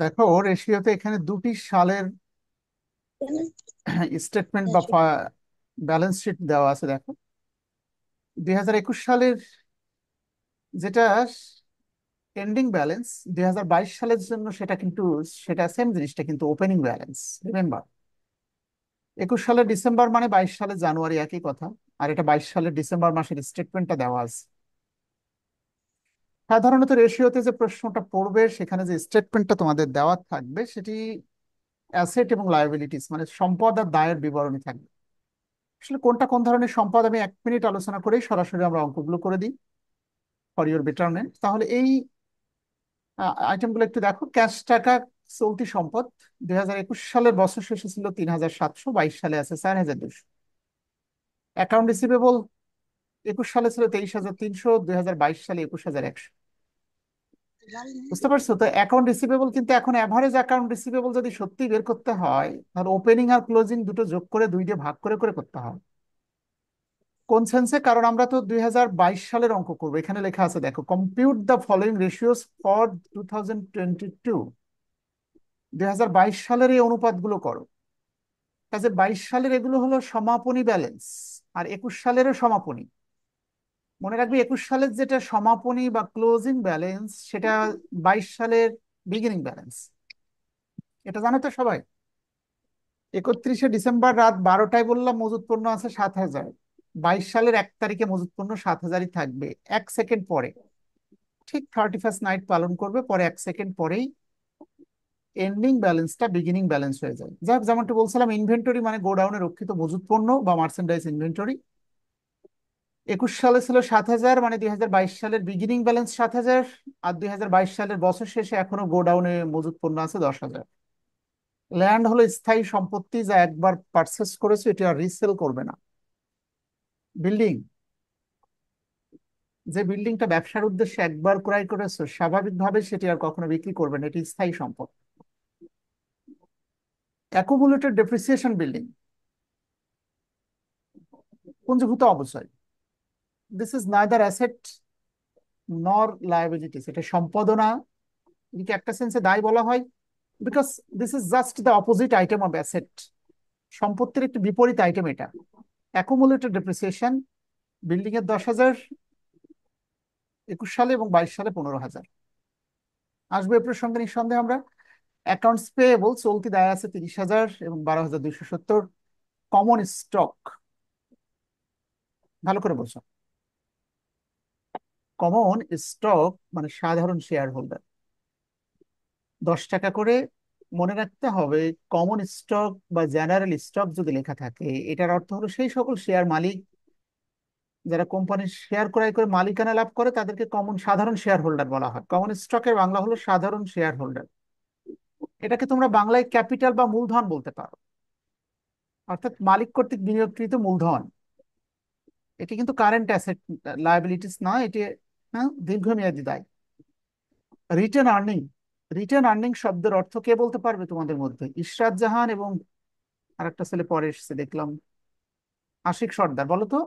দেখো এশিয়াতে এখানে দুটি সালের স্টেটমেন্ট বা ব্যালেন্স শিট দেওয়া আছে দেখো দুই হাজার একুশ সালের যেটা এন্ডিং ব্যালেন্স দুই হাজার বাইশ সালের জন্য সেটা কিন্তু সেটা সেম জিনিসটা কিন্তু ওপেনিং ব্যালেন্স রিমেম্বার একুশ সালের ডিসেম্বর মানে বাইশ সালের জানুয়ারি একই কথা আর এটা বাইশ সালের ডিসেম্বর মাসের স্টেটমেন্টটা দেওয়া আছে সাধারণত রেশিওতে যে প্রশ্নটা পড়বে সেখানে যে স্টেটমেন্টটা তোমাদের দেওয়া থাকবে সেটি অ্যাসেট এবং লাইবিলিটিস মানে সম্পদ আর দায়ের বিবরণী থাকবে আসলে কোনটা কোন ধরনের সম্পদ আমি এক মিনিট আলোচনা করেই সরাসরি আমরা অঙ্কগুলো করে দিই ফর ইউর বেটারমেন্ট তাহলে এই আইটেমগুলো একটু দেখো ক্যাশ টাকা চলতি সম্পদ দুই সালের বছর শেষে ছিল তিন হাজার সাতশো বাইশ সালে আছে চার হাজার দুশো অ্যাকাউন্ট রিসিভেবল একুশ সালে ছিল তেইশ হাজার তিনশো দুই হাজার বাইশ সালে একুশ হাজার একশো বুঝতে পারছো তো অ্যাকাউন্ট রিসিভেবল কিন্তু এখন অ্যাভারেজ অ্যাকাউন্ট রিসিভেবল যদি সত্যি বের করতে হয় তাহলে ওপেনিং আর ক্লোজিং দুটো যোগ করে দুই দিয়ে ভাগ করে করে করতে হয় কোন সেন্সে কারণ আমরা তো দুই সালের অঙ্ক করবো এখানে লেখা আছে দেখো compute the following ratios for two thousand twenty two দুই সালের এই অনুপাতগুলো করো কাজে বাইশ সালের এগুলো হলো সমাপনী ব্যালেন্স আর একুশ সালেরও সমাপনী মনে রাখবি একুশ সালের যেটা সমাপনী বা ক্লোজিং ব্যালেন্স সেটা বাইশ সালের বিগিনিং ব্যালেন্স এটা জানো তো সবাই একত্রিশে ডিসেম্বর রাত বারোটায় বললাম মজুত পণ্য আছে সাত হাজার বাইশ সালের এক তারিখে মজুত পণ্য সাত হাজারই থাকবে এক সেকেন্ড পরে ঠিক থার্টি ফার্স্ট নাইট পালন করবে পরে এক সেকেন্ড পরেই এন্ডিং ব্যালেন্সটা বিগিনিং ব্যালেন্স হয়ে যায় যাই হোক যেমনটা বলছিলাম ইনভেন্টরি মানে গোডাউনে রক্ষিত মজুত পণ্য বা মার্সেন্ডাইজ ইনভেন্টরি একুশ সালে ছিল সাত হাজার মানে দুই হাজার বাইশ সালের বিগিনিং ব্যালেন্স সাত হাজার আর দুই হাজার বাইশ সালের বছর শেষে এখনো গোডাউনে মজুদ পণ্য আছে দশ হাজার ল্যান্ড হলো স্থায়ী সম্পত্তি যা একবার পারচেস করেছে এটা আর রিসেল করবে না বিল্ডিং যে বিল্ডিংটা ব্যবসার উদ্দেশ্যে একবার ক্রয় করেছে স্বাভাবিকভাবে সেটি আর কখনো বিক্রি করবে না এটি স্থায়ী সম্পদ অ্যাকুমুলেটেড ডেপ্রিসিয়েশন বিল্ডিং পুঞ্জীভূত অবশ্যই ইজ নাই neither অ্যাসেট নর লাইবিলিটিস এটা সম্পাদনা এটাকে একটা সেন্সে দায় বলা হয় because this is just the opposite item of asset সম্পত্তির একটি বিপরীত আইটেম এটা অ্যাকোমোলেটেড ডেপ্রিসিয়েশন বিল্ডিং এর দশ হাজার একুশ সালে এবং বাইশ সালে পনেরো হাজার আসবে এ প্রসঙ্গে নিঃসন্দেহে আমরা অ্যাকাউন্টস পেয়েবল চলতি দায় আছে তিরিশ হাজার এবং বারো হাজার দুইশো সত্তর কমন স্টক ভালো করে বোঝো কমন স্টক মানে সাধারণ শেয়ার হোল্ডার দশ টাকা করে মনে রাখতে হবে কমন স্টক বা জেনারেল স্টক যদি লেখা থাকে এটার অর্থ হলো সেই সকল শেয়ার মালিক যারা কোম্পানির শেয়ার ক্রয় করে মালিকানা লাভ করে তাদেরকে কমন সাধারণ শেয়ার হোল্ডার বলা হয় কমন স্টকের বাংলা হলো সাধারণ শেয়ার হোল্ডার এটাকে তোমরা বাংলায় ক্যাপিটাল বা মূলধন বলতে পারো অর্থাৎ মালিক কর্তৃক বিনিয়োগকৃত মূলধন এটি কিন্তু কারেন্ট অ্যাসেট লায়াবিলিটিস না এটি হ্যাঁ দীর্ঘমেয়াদী দায় রিটার্ন আর্নিং রিটার্ন আর্নিং শব্দের অর্থ কে বলতে পারবে তোমাদের মধ্যে ইশরাত জাহান এবং আরেকটা ছেলে পরে এসেছে দেখলাম আশিক সর্দার বলো তো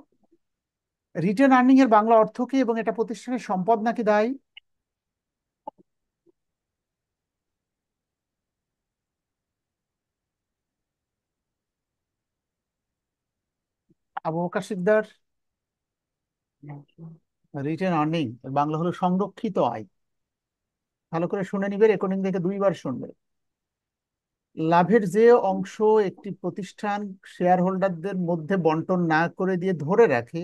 রিটার্ন আর্নিং এর বাংলা অর্থ কি এবং এটা প্রতিষ্ঠানের সম্পদ নাকি দায় আবু কাশিদার সিকদার রিটেন আর্নিং বাংলা হলো সংরক্ষিত আয় ভালো করে শুনে নিবে রেকর্ডিং থেকে দুইবার শুনবে লাভের যে অংশ একটি প্রতিষ্ঠান শেয়ার হোল্ডারদের মধ্যে বন্টন না করে দিয়ে ধরে রাখে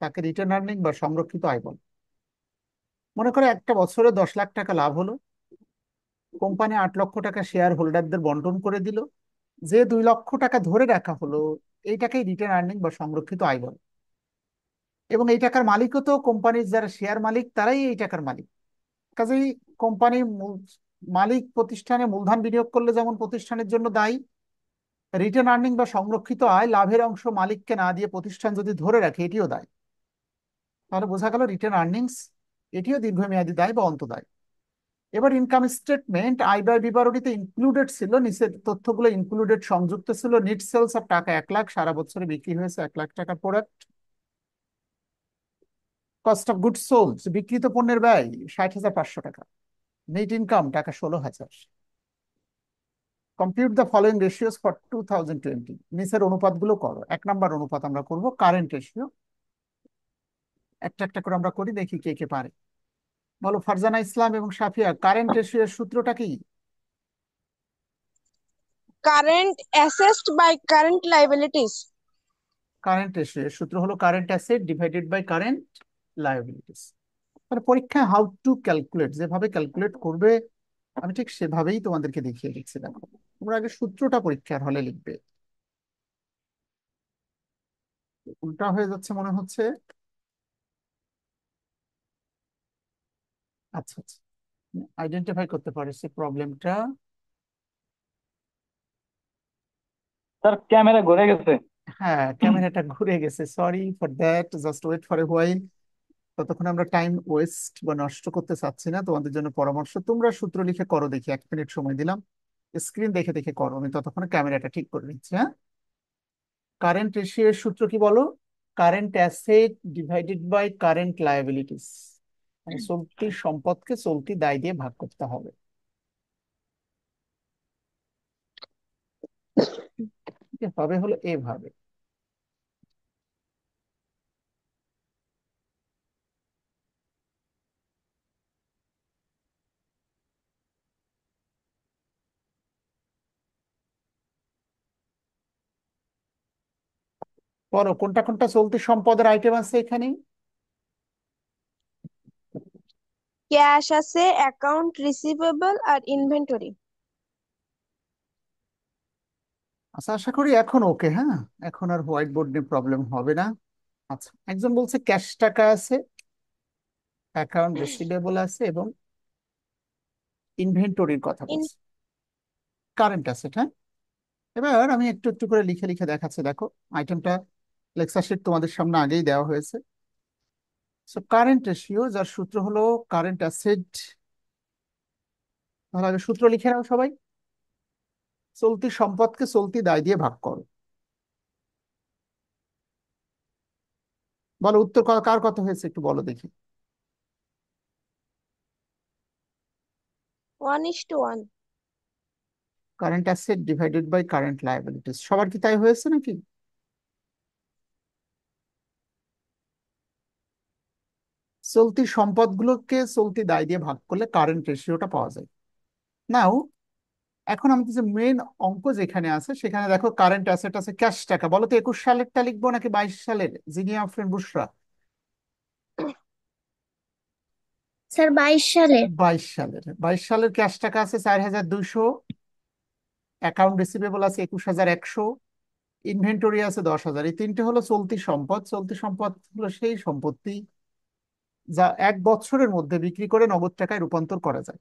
তাকে রিটার্ন আর্নিং বা সংরক্ষিত আয় বলে মনে করে একটা বছরে দশ লাখ টাকা লাভ হলো কোম্পানি আট লক্ষ টাকা শেয়ার হোল্ডারদের বন্টন করে দিল যে দুই লক্ষ টাকা ধরে রাখা হলো এইটাকেই রিটার্ন আর্নিং বা সংরক্ষিত আয় বলে এবং এই টাকার মালিকও তো কোম্পানির যারা শেয়ার মালিক তারাই এই টাকার মালিক কাজেই কোম্পানি মালিক প্রতিষ্ঠানে মূলধন বিনিয়োগ করলে যেমন প্রতিষ্ঠানের জন্য দায়ী রিটার্ন আর্নিং বা সংরক্ষিত আয় লাভের অংশ মালিককে না দিয়ে প্রতিষ্ঠান যদি ধরে রাখে এটিও দায় তাহলে বোঝা গেল রিটার্ন আর্নিংস এটিও দীর্ঘমেয়াদী দায় বা অন্তদায় এবার ইনকাম স্টেটমেন্ট আয় ব্যয় বিবরণীতে ইনক্লুডেড ছিল নিচের তথ্যগুলো ইনক্লুডেড সংযুক্ত ছিল নিট সেলস অফ টাকা এক লাখ সারা বছরে বিক্রি হয়েছে এক লাখ টাকার product cost of good sold বিক্রিত পণ্যের ব্যয় ষাট হাজার পাঁচশো টাকা নেট ইনকাম টাকা ষোলো হাজার compute the following ratios for two thousand twenty নিচের অনুপাতগুলো করো এক নাম্বার অনুপাত আমরা করব কারেন্ট রেশিও একটা একটা করে আমরা করি দেখি কে কে পারে বলো ফারজানা ইসলাম এবং সাফিয়া কারেন্ট রেশিওর সূত্রটা কি current asset by current liabilities current রেশিওর সূত্র হলো current asset divided by current liabilities মানে পরীক্ষা হাউ টু ক্যালকুলেট যেভাবে ক্যালকুলেট করবে আমি ঠিক সেভাবেই তোমাদেরকে দেখিয়ে দিচ্ছি দেখো তোমরা আগে সূত্রটা পরীক্ষার হলে লিখবে উল্টা হয়ে যাচ্ছে মনে হচ্ছে আচ্ছা আচ্ছা আইডেন্টিফাই করতে পারিস প্রবলেমটা তার ক্যামেরা ঘুরে গেছে হ্যাঁ ক্যামেরাটা ঘুরে গেছে sorry for that just wait for a while ততক্ষণ আমরা টাইম ওয়েস্ট বা নষ্ট করতে চাচ্ছি না তোমাদের জন্য পরামর্শ তোমরা সূত্র লিখে করো দেখি এক মিনিট সময় দিলাম স্ক্রিন দেখে দেখে করো আমি ততক্ষণে ক্যামেরাটা ঠিক করে নিচ্ছি হ্যাঁ কারেন্ট রেশিওর সূত্র কি বলো current asset divided by current liabilities চলতি সম্পদকে চলতি দায় দিয়ে ভাগ করতে হবে হবে হলো এভাবে বলো কোনটা কোনটা চলতি সম্পদের আইটেম আছে এখানে ক্যাশ আছে অ্যাকাউন্ট রিসিভেবল আর ইনভেন্টরি আচ্ছা আশা করি এখন ওকে হ্যাঁ এখন আর হোয়াইট বোর্ড নিয়ে প্রবলেম হবে না আচ্ছা একজন বলছে ক্যাশ টাকা আছে অ্যাকাউন্ট রিসিভেবল আছে এবং ইনভেন্টরির কথা বলছে কারেন্ট অ্যাসেট হ্যাঁ এবার আমি একটু একটু করে লিখে লিখে দেখাচ্ছি দেখো আইটেমটা লেকচারশিট তোমাদের সামনে আগেই দেওয়া হয়েছে সো কারেন্ট রেশিও যার সূত্র হলো কারেন্ট অ্যাসেট তাহলে আগে সূত্র লিখে নাও সবাই চলতি সম্পদকে চলতি দায় দিয়ে ভাগ করো বলো উত্তর কার কথা হয়েছে একটু বলো দেখি one two one current asset divided by current liabilities সবার কি তাই হয়েছে নাকি চলতি সম্পদগুলোকে চলতি দায় দিয়ে ভাগ করলে কারেন্ট রেশিওটা পাওয়া যায় নাও এখন আমি যে মেন অঙ্ক যেখানে আছে সেখানে দেখো কারেন্ট অ্যাসেট আছে ক্যাশ টাকা বলো তো একুশ সালেরটা লিখবো নাকি বাইশ সালের জিনিয়া আফরিন বুসরা স্যার বাইশ সালে বাইশ সালের বাইশ সালের ক্যাশ টাকা আছে চার হাজার দুইশো অ্যাকাউন্ট রিসিভেবল আছে একুশ হাজার একশো ইনভেন্টরি আছে দশ হাজার এই তিনটে হলো চলতি সম্পদ চলতি সম্পদ হলো সেই সম্পত্তি যা এক বছরের মধ্যে বিক্রি করে নগদ টাকায় রূপান্তর করা যায়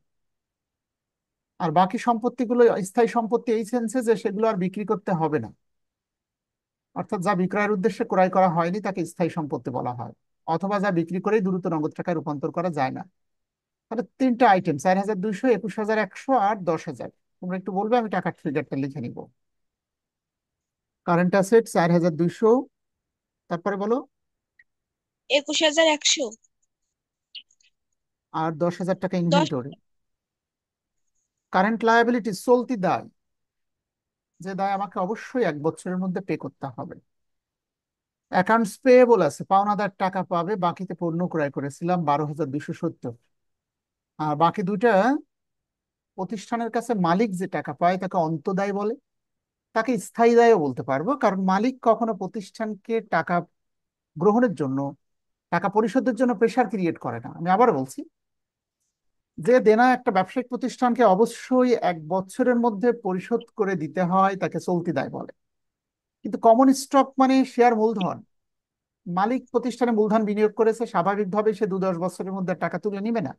আর বাকি সম্পত্তিগুলো স্থায়ী সম্পত্তি এই সেন্সে যে সেগুলো আর বিক্রি করতে হবে না অর্থাৎ যা বিক্রয়ের উদ্দেশ্যে ক্রয় করা হয়নি তাকে স্থায়ী সম্পত্তি বলা হয় অথবা যা বিক্রি করেই দ্রুত নগদ টাকায় রূপান্তর করা যায় না তাহলে তিনটা আইটেম চার হাজার দুইশো একুশ হাজার একশো আর দশ হাজার তোমরা একটু বলবে আমি টাকার ফিগারটা লিখে নিব কারেন্ট অ্যাসেট চার হাজার দুইশো তারপরে বলো একুশ হাজার একশো আর দশ হাজার টাকা ইনভেন্টরি কারেন্ট লায়াবিলিটি চলতি দায় যে দায় আমাকে অবশ্যই এক বছরের মধ্যে পে করতে হবে অ্যাকাউন্টস পেয়েবল আছে পাওনাদার টাকা পাবে বাকিতে পণ্য ক্রয় করেছিলাম বারো হাজার দুশো সত্তর আর বাকি দুইটা প্রতিষ্ঠানের কাছে মালিক যে টাকা পায় তাকে অন্তদায় বলে তাকে স্থায়ী দায়ও বলতে পারবো কারণ মালিক কখনো প্রতিষ্ঠানকে টাকা গ্রহণের জন্য টাকা পরিশোধের জন্য প্রেশার ক্রিয়েট করে না আমি আবার বলছি যে দেনা একটা ব্যবসায়িক প্রতিষ্ঠানকে অবশ্যই এক বছরের মধ্যে পরিশোধ করে দিতে হয় তাকে চলতি দায় বলে কিন্তু কমন স্টক মানে শেয়ার মূলধন মালিক প্রতিষ্ঠানে মূলধন বিনিয়োগ করেছে স্বাভাবিকভাবে সে দু দশ বছরের মধ্যে টাকা তুলে নিবে না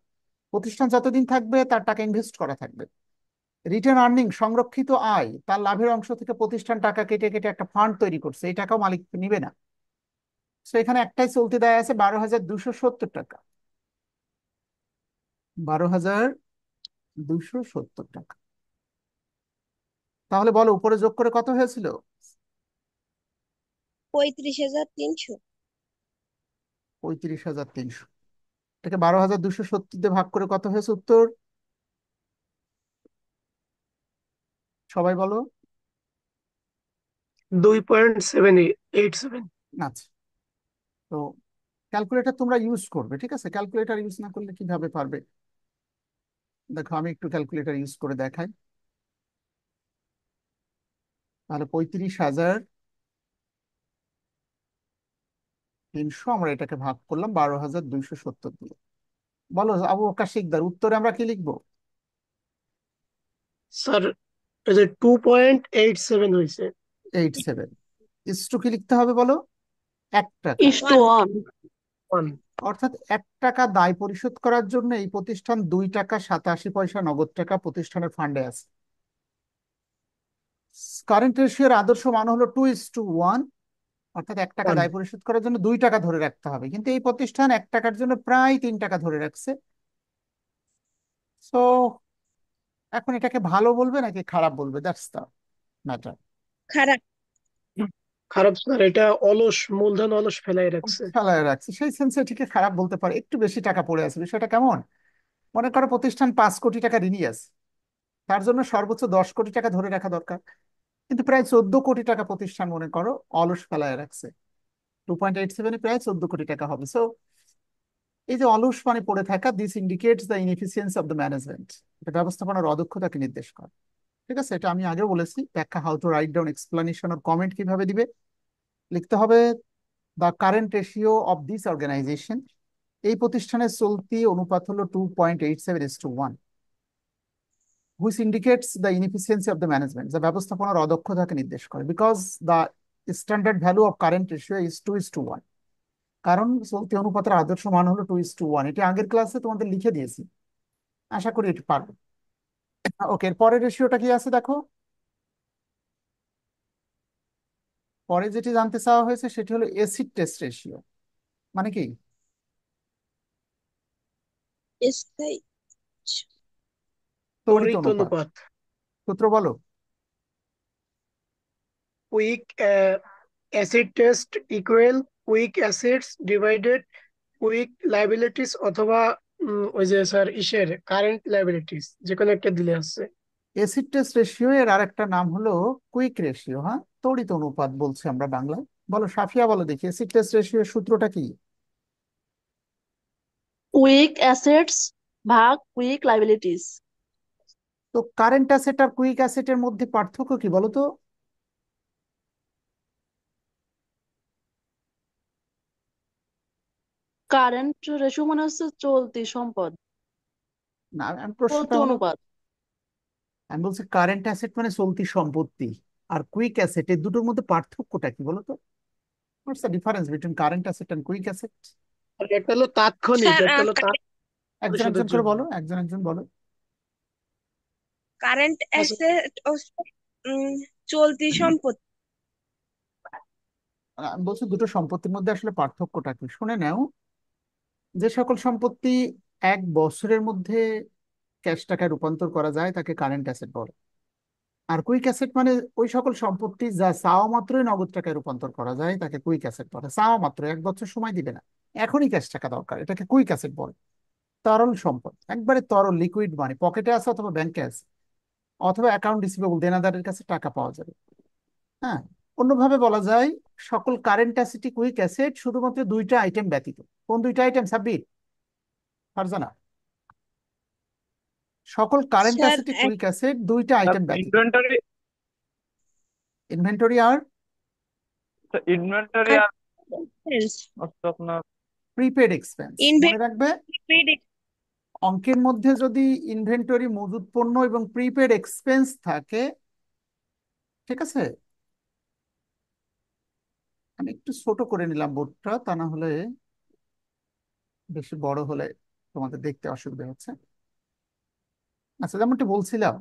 প্রতিষ্ঠান যতদিন থাকবে তার টাকা ইনভেস্ট করা থাকবে রিটার্ন আর্নিং সংরক্ষিত আয় তার লাভের অংশ থেকে প্রতিষ্ঠান টাকা কেটে কেটে একটা ফান্ড তৈরি করছে এই টাকাও মালিক নিবে না তো এখানে একটাই চলতি দায় আছে বারো হাজার দুশো সত্তর টাকা বারো হাজার দুশো সত্তর টাকা তাহলে বলো উপরে যোগ করে কত হয়েছিল পঁয়ত্রিশ হাজার তিনশো পঁয়ত্রিশ হাজার তিনশো এটাকে বারো হাজার দুশো সত্তর দিয়ে ভাগ করে কত হয়েছে উত্তর সবাই বলো দুই পয়েন্ট সেভেন এইট সেভেন আচ্ছা তো ক্যালকুলেটর তোমরা ইউজ করবে ঠিক আছে ক্যালকুলেটর ইউজ না করলে কিভাবে পারবে দেখো আমি একটু ক্যালকুলেটার ইউজ করে দেখাই তাহলে পঁয়ত্রিশ হাজার তিনশো আমরা এটাকে ভাগ করলাম বারো হাজার দুইশো সত্তর দিয়ে বলো আবু আকাশ উত্তরে আমরা কি লিখবো sir two point eight seven হয়েছে এইট সেভেন ইস কি লিখতে হবে বলো একটা ইস ওয়ান ওয়ান অর্থাৎ এক টাকা দায় পরিশোধ করার জন্য এই প্রতিষ্ঠান দুই টাকা সাতাশি পয়সা নগদ টাকা প্রতিষ্ঠানের ফান্ডে আছে কারেন্ট রেশিওর আদর্শ মান হলো টু ইস টু ওয়ান অর্থাৎ এক টাকা দায় পরিশোধ করার জন্য দুই টাকা ধরে রাখতে হবে কিন্তু এই প্রতিষ্ঠান এক টাকার জন্য প্রায় তিন টাকা ধরে রাখছে সো এখন এটাকে ভালো বলবে নাকি খারাপ বলবে দ্যাটস দ্য ম্যাটার খারাপ খারাপ না এটা অলস মূলধন অলস ফেলাই রাখছে ফেলাই রাখছে সেই সেন্সে এটিকে খারাপ বলতে পারে একটু বেশি টাকা পড়ে আছে বিষয়টা কেমন মনে করো প্রতিষ্ঠান পাঁচ কোটি টাকা ঋণী আছে তার জন্য সর্বোচ্চ দশ কোটি টাকা ধরে রাখা দরকার কিন্তু প্রায় চোদ্দ কোটি টাকা প্রতিষ্ঠান মনে করো অলস ফেলায় রাখছে টু পয়েন্ট এইট সেভেনে প্রায় চোদ্দ কোটি টাকা হবে সো এই যে অলস মানে পড়ে থাকা this indicates the inefficiency of the management এটা ব্যবস্থাপনার অদক্ষতাকে নির্দেশ করে ঠিক আছে এটা আমি আগেও বলেছি ব্যাখ্যা how to write down explanation আর কমেন্ট কিভাবে দিবে লিখতে হবে the current ratio of this organization এই প্রতিষ্ঠানের চলতি অনুপাত হলো two point eight seven is to one which indicates the inefficiency of the management যা ব্যবস্থাপনার অদক্ষতাকে নির্দেশ করে because the standard value of current ratio is two is to one কারণ চলতি অনুপাতের আদর্শ মান হলো টু ইস টু ওয়ান এটি আগের ক্লাসে তোমাদের লিখে দিয়েছি আশা করি এটি পারবে ওকে পরের রেশিওটা কি আছে দেখো পরে যেটি জানতে চাওয়া হয়েছে সেটি হলো এসিড টেস্ট রেশিও মানে কি তড়িৎ অনুপাত সূত্র বলো quick acid test equal quick assets divided quick liabilities অথবা ওই যে স্যার ইসের কারেন্ট লাইবিলিটিস যে কোনো একটা দিলে হচ্ছে অ্যাসিড টেস্ট রেশিও এর আরেকটা নাম হলো কুইক রেশিও হ্যাঁ তড়িৎ অনুপাত বলছি আমরা বাংলায় বলো সাফিয়া বলো দেখি অ্যাসিড টেস্ট রেশিও সূত্রটা কি কুইক অ্যাসেটস ভাগ কুইক লাইবিলিটিস তো কারেন্ট অ্যাসেট আর কুইক অ্যাসেটের মধ্যে পার্থক্য কি বলো তো কারেন্ট রেশিও মানে হচ্ছে চলতি সম্পদ না আমি প্রশ্নটা চলতি অনুপাত আমি বলছি কারেন্ট অ্যাসেট মানে চলতি সম্পত্তি আর কুইক অ্যাসেট এই দুটোর মধ্যে পার্থক্যটা কি বলতো what's the difference between current asset and quick asset একটা হলো তাৎক্ষণিক একটা হলো একজন একজন করে বলো একজন একজন বলো কারেন্ট অ্যাসেট ও চলতি সম্পত্তি আমি বলছি দুটো সম্পত্তির মধ্যে আসলে পার্থক্যটা কি শুনে নাও যে সকল সম্পত্তি এক বছরের মধ্যে ক্যাশ টাকায় রূপান্তর করা যায় তাকে কারেন্ট অ্যাসেট বলে আর কুইক অ্যাসেট মানে ওই সকল সম্পত্তি যা চাওয়া মাত্রই নগদ টাকায় রূপান্তর করা যায় তাকে কুইক অ্যাসেট বলে চাওয়া মাত্র এক বছর সময় দিবে না এখনই ক্যাশ টাকা দরকার এটাকে কুইক অ্যাসেট বলে তরল সম্পদ একবারে তরল লিকুইড মানি পকেটে আছে অথবা ব্যাংকে আছে অথবা অ্যাকাউন্ট রিসিভেবল দেনাদারের কাছে টাকা পাওয়া যাবে হ্যাঁ অন্যভাবে বলা যায় সকল কারেন্ট অ্যাসিটিক উইক অ্যাসেট শুধুমাত্র দুইটা আইটেম ব্যতীত কোন দুইটা আইটেম সাব্বির ফারজানা সকল কারেন্ট অ্যাসেটিক উইক অ্যাসেট দুইটা আইটেম ব্যতীত ইনভেন্টরি ইনভেন্টরি আর ইনভেন্টরি আর আপনার প্রিপেড এক্সপেন্স মনে রাখবে অঙ্কের মধ্যে যদি ইনভেন্টরি মজুদ পণ্য এবং প্রিপেড এক্সপেন্স থাকে ঠিক আছে মানে একটু ছোট করে নিলাম বোর্ডটা তা না হলে বেশি বড় হলে তোমাদের দেখতে অসুবিধা হচ্ছে আচ্ছা যেমনটি বলছিলাম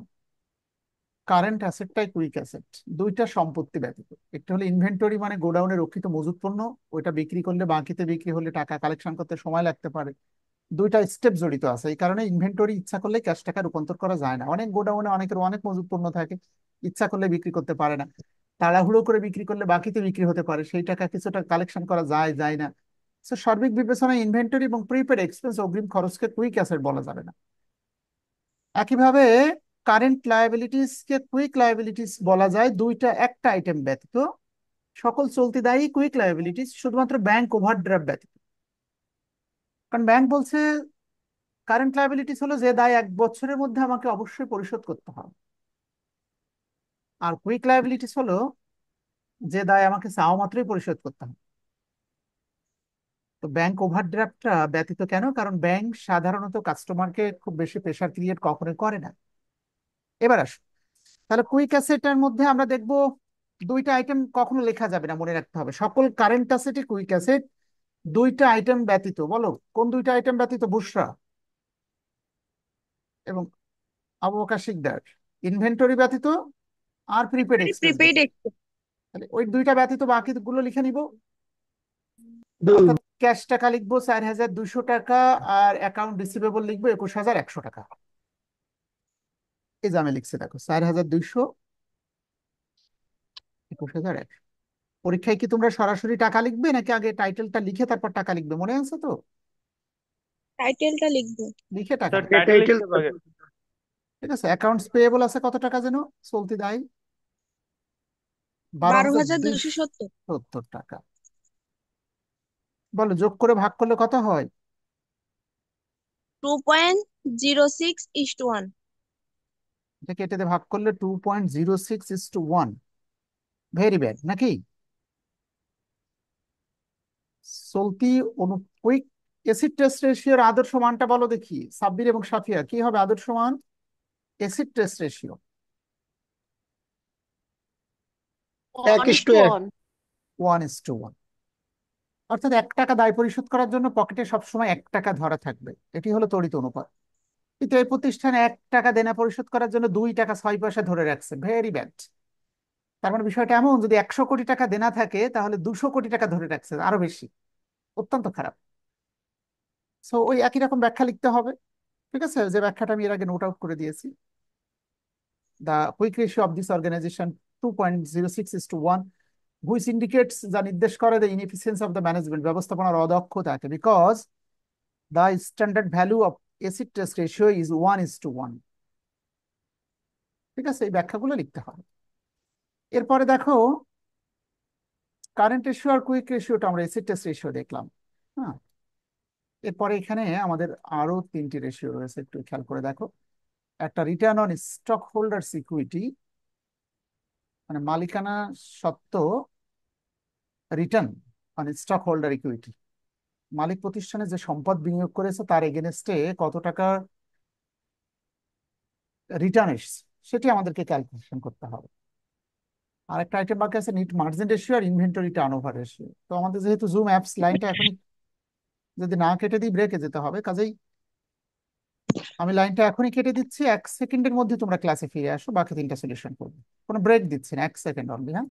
কারেন্ট অ্যাসেটটাই কুইক অ্যাসেট দুইটা সম্পত্তি ব্যতীত একটা হলো ইনভেন্টরি মানে গোডাউনে রক্ষিত মজুত পণ্য ওইটা বিক্রি করলে বাকিতে বিক্রি হলে টাকা কালেকশন করতে সময় লাগতে পারে দুইটা স্টেপ জড়িত আছে এই কারণে ইনভেন্টরি ইচ্ছা করলে ক্যাশ টাকা রূপান্তর করা যায় না অনেক গোডাউনে অনেকের অনেক মজুত পণ্য থাকে ইচ্ছা করলে বিক্রি করতে পারে না তাড়াহুড়ো করে বিক্রি করলে বাকিতে বিক্রি হতে পারে সেই টাকা কিছুটা কালেকশন করা যায় যায় না তো সার্বিক বিবেচনায় ইনভেন্টরি এবং প্রিপেড এক্সপেন্স অগ্রিম খরচকে কুইক অ্যাসেট বলা যাবে না একইভাবে কারেন্ট কে কুইক লায়াবিলিটিস বলা যায় দুইটা একটা আইটেম ব্যতীত সকল চলতি দায়ী কুইক লায়াবিলিটিস শুধুমাত্র ব্যাংক ওভারড্রাফট ব্যতীত কারণ ব্যাংক বলছে কারেন্ট লায়াবিলিটিস হলো যে দায় এক বছরের মধ্যে আমাকে অবশ্যই পরিশোধ করতে হবে আর কুইক লাইবিলিটিস হলো যে দায় আমাকে চাওয়া মাত্রই পরিশোধ করতে হবে তো ব্যাংক ওভারড্রাফটটা ব্যতীত কেন কারণ ব্যাংক সাধারণত কাস্টমারকে খুব বেশি প্রেশার ক্রিয়েট কখনোই করে না এবার আসুন তাহলে কুইক অ্যাসেটের মধ্যে আমরা দেখব দুইটা আইটেম কখনো লেখা যাবে না মনে রাখতে হবে সকল কারেন্ট অ্যাসেটই কুইক অ্যাসেট দুইটা আইটেম ব্যতীত বলো কোন দুইটা আইটেম ব্যতীত বুসরা এবং আবু বকর সিকদার ইনভেন্টরি ব্যতীত আর প্রিপেড প্রিপেড তাহলে ওই দুইটা ব্যতীত বাকিগুলো লিখে নিব ক্যাশ টাকা লিখবো চার হাজার দুশো টাকা আর অ্যাকাউন্ট রিসিভেবল লিখবো একুশ হাজার একশো টাকা এই যে আমি লিখছি দেখো চার হাজার দুইশো একুশ হাজার একশো পরীক্ষায় কি তোমরা সরাসরি টাকা লিখবে নাকি আগে টাইটেলটা লিখে তারপর টাকা লিখবে মনে আছে তো টাইটেলটা লিখবে লিখে টাকা ঠিক আছে অ্যাকাউন্টস পেয়েবল আছে কত টাকা যেন চলতি দায় বারো বারো হাজার হাজার দুইশো দুইশো সত্তর সত্তর টাকা বলো যোগ করে ভাগ করলে কত হয় two point zero six is to one এটা কেটে ভাগ করলে two point zero six is to one very bad নাকি চলতি অনুপিক এসিড টেস্ট রেশিওর আদর্শ মানটা বলো দেখি সাব্বির এবং সাফিয়া কি হবে আদর্শ মান এসিড টেস্ট রেশিও অর্থাৎ এক টাকা দায় পরিশোধ করার জন্য পকেটে সবসময় এক টাকা ধরা থাকবে এটি হলো তড়িৎ অনুপাত কিন্তু এই প্রতিষ্ঠান এক টাকা দেনা পরিশোধ করার জন্য দুই টাকা ছয় পয়সা ধরে রাখছে ভেরি ব্যাড তার মানে বিষয়টা এমন যদি একশো কোটি টাকা দেনা থাকে তাহলে দুশো কোটি টাকা ধরে রাখছে আরো বেশি অত্যন্ত খারাপ সো ওই একই রকম ব্যাখ্যা লিখতে হবে ঠিক আছে যে ব্যাখ্যাটা আমি এর আগে নোট আউট করে দিয়েছি the quick ratio of this organization 2.06 is to 1 which indicates the inefficiency of the management because the standard value of acid test ratio is 1 is to 1 ঠিক আছে এই ব্যাখ্যাগুলো লিখতে এরপরে দেখো কারেন্ট রেশিও আর কুইক রেশিওটা আমরা এসিড টেস্ট রেশিও দেখলাম হ্যাঁ এরপরে এখানে আমাদের আরো তিনটি রেশিও রয়েছে একটু খেয়াল করে দেখো একটা রিটার্ন অন স্টক হোল্ডার্স মানে মালিকানা সত্ত্ব রিটার্ন মানে স্টক হোল্ডার ইকুইটি মালিক প্রতিষ্ঠানে যে সম্পদ বিনিয়োগ করেছে তার এগেনস্টে কত টাকার রিটার্ন এসছে সেটি আমাদেরকে ক্যালকুলেশন করতে হবে আর একটা আইটেম বাকি আছে নিট মার্জেন্ট রেশিও আর ইনভেন্টরি টার্নওভার রেশিও তো আমাদের যেহেতু জুম অ্যাপস লাইনটা এখন যদি না কেটে দিই ব্রেকে যেতে হবে কাজেই আমি লাইনটা এখনই কেটে দিচ্ছি এক সেকেন্ডের মধ্যে তোমরা ক্লাসে ফিরে আসো বাকি তিনটা সলিউশন করবে কোনো ব্রেক দিচ্ছি না এক সেকেন্ড অনলি হ্যাঁ